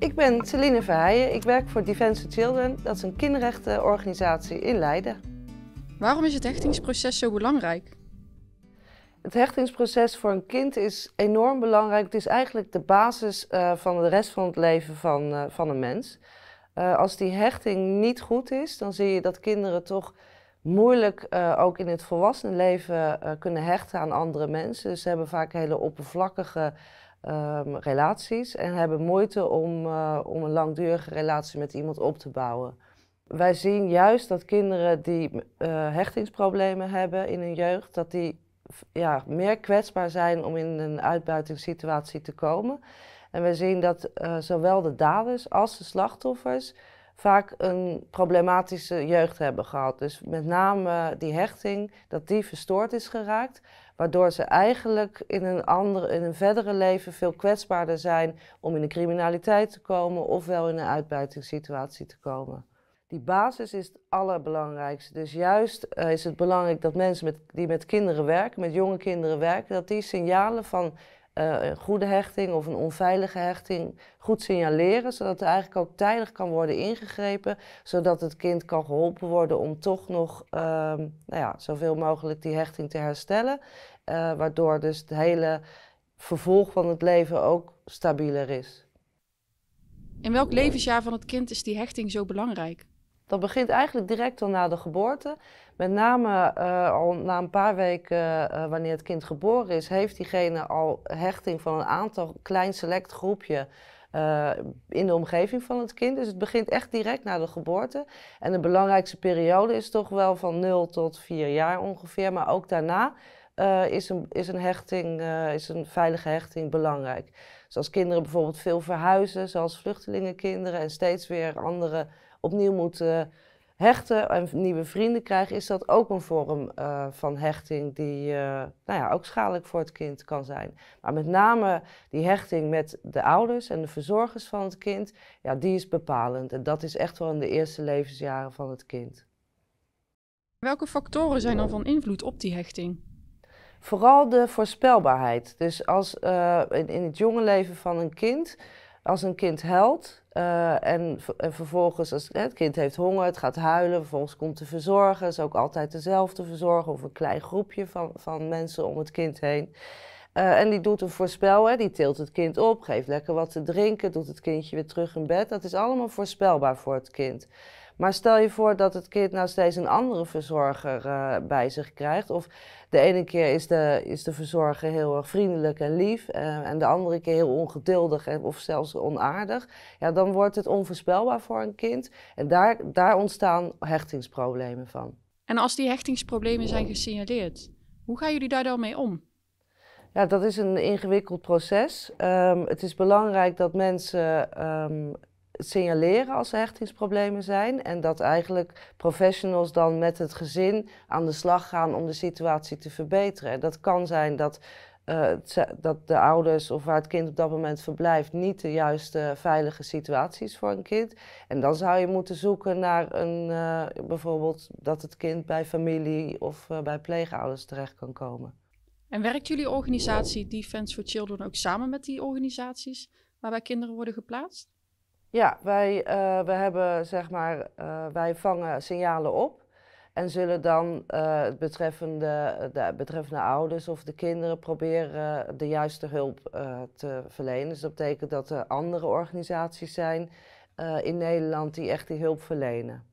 Ik ben Celine Verheijen. Ik werk voor Defense Children. Dat is een kinderrechtenorganisatie in Leiden. Waarom is het hechtingsproces zo belangrijk? Het hechtingsproces voor een kind is enorm belangrijk. Het is eigenlijk de basis eh, van de rest van het leven van, eh, van een mens. Eh, als die hechting niet goed is, dan zie je dat kinderen toch moeilijk ook in het volwassen leven kunnen hechten aan andere mensen. Ze hebben vaak hele oppervlakkige Ehm, relaties en hebben moeite om, eh, om een langdurige relatie met iemand op te bouwen. Wij zien juist dat kinderen die eh, hechtingsproblemen hebben in hun jeugd, dat die ja, meer kwetsbaar zijn om in een uitbuitingssituatie te komen. En we zien dat eh, zowel de daders als de slachtoffers vaak een problematische jeugd hebben gehad. Dus met name die hechting, dat die verstoord is geraakt, waardoor ze eigenlijk in een, andere, in een verdere leven veel kwetsbaarder zijn om in de criminaliteit te komen ofwel in een uitbuitingssituatie te komen. Die basis is het allerbelangrijkste. Dus juist eh, is het belangrijk dat mensen met, die met kinderen werken, met jonge kinderen werken, dat die signalen van eh, een goede hechting of een onveilige hechting goed signaleren, zodat er eigenlijk ook tijdig kan worden ingegrepen, zodat het kind kan geholpen worden om toch nog ehm, nou ja, zoveel mogelijk die hechting te herstellen, eh, waardoor dus het hele vervolg van het leven ook stabieler is. In welk levensjaar van het kind is die hechting zo belangrijk? Dat begint eigenlijk direct al na de geboorte. Met name eh, al na een paar weken eh, wanneer het kind geboren is, heeft diegene al hechting van een aantal klein select groepje eh, in de omgeving van het kind. Dus het begint echt direct na de geboorte. En de belangrijkste periode is toch wel van 0 tot 4 jaar ongeveer. Maar ook daarna is, een, is, een hechting, is een veilige hechting belangrijk. Zoals kinderen bijvoorbeeld veel verhuizen, zoals vluchtelingenkinderen en steeds weer andere opnieuw moeten hechten en nieuwe vrienden krijgen, is dat ook een vorm eh, van hechting die eh, nou ja, ook schadelijk voor het kind kan zijn. Maar met name die hechting met de ouders en de verzorgers van het kind, ja, die is bepalend. En dat is echt wel in de eerste levensjaren van het kind. Welke factoren zijn dan van invloed op die hechting? Vooral de voorspelbaarheid. Dus als uh, in, het jonge leven van een kind, als een kind huilt, eh, en, vervolgens, als hè, het kind heeft honger, het gaat huilen, vervolgens komt de verzorger, is ook altijd dezelfde verzorger of een klein groepje van, van mensen om het kind heen. Eh, en die doet een voorspel, hè, die tilt het kind op, geeft lekker wat te drinken, doet het kindje weer terug in bed. Dat is allemaal voorspelbaar voor het kind. Maar stel je voor dat het kind nou steeds een andere verzorger eh, bij zich krijgt. Of de ene keer is de, is de verzorger heel erg vriendelijk en lief. Eh, en de andere keer heel ongeduldig en, of zelfs onaardig. Ja, dan wordt het onvoorspelbaar voor een kind. En daar, daar ontstaan hechtingsproblemen van. En als die hechtingsproblemen zijn gesignaleerd, hoe gaan jullie daar dan mee om? Ja, dat is een ingewikkeld proces. Ehm, het is belangrijk dat mensen ehm, signaleren als er hechtingsproblemen zijn. En dat eigenlijk professionals dan met het gezin aan de slag gaan om de situatie te verbeteren. dat kan zijn dat, eh, dat de ouders of waar het kind op dat moment verblijft niet de juiste veilige situatie is voor een kind. En dan zou je moeten zoeken naar een, eh, bijvoorbeeld dat het kind bij familie of uh, bij pleegouders terecht kan komen. En werkt jullie organisatie Defense for Children ook samen met die organisaties waarbij kinderen worden geplaatst? Ja, wij, eh, we hebben, zeg maar, eh, wij vangen signalen op en zullen dan uh, betreffende, de betreffende ouders of de kinderen proberen de juiste hulp te verlenen. Dus dat betekent dat er andere organisaties zijn in Nederland die echt die hulp verlenen.